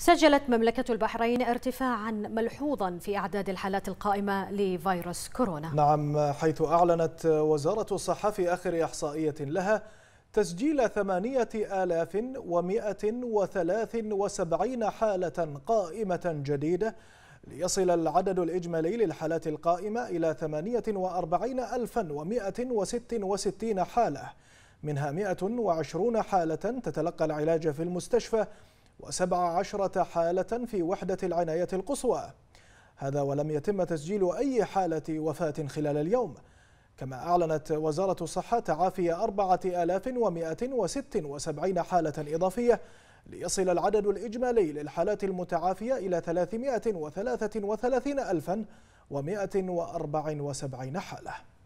سجلت مملكة البحرين ارتفاعا ملحوظا في أعداد الحالات القائمة لفيروس كورونا نعم حيث أعلنت وزارة الصحة في آخر إحصائية لها تسجيل ثمانية آلاف ومائة وثلاث وسبعين حالة قائمة جديدة ليصل العدد الإجمالي للحالات القائمة إلى ثمانية وأربعين ألفا ومائة وست وستين حالة منها 120 حالة تتلقى العلاج في المستشفى وسبع عشرة حالة في وحدة العناية القصوى هذا ولم يتم تسجيل أي حالة وفاة خلال اليوم كما أعلنت وزارة الصحة تعافي 4176 حالة إضافية ليصل العدد الإجمالي للحالات المتعافية إلى 333174 الفا حالة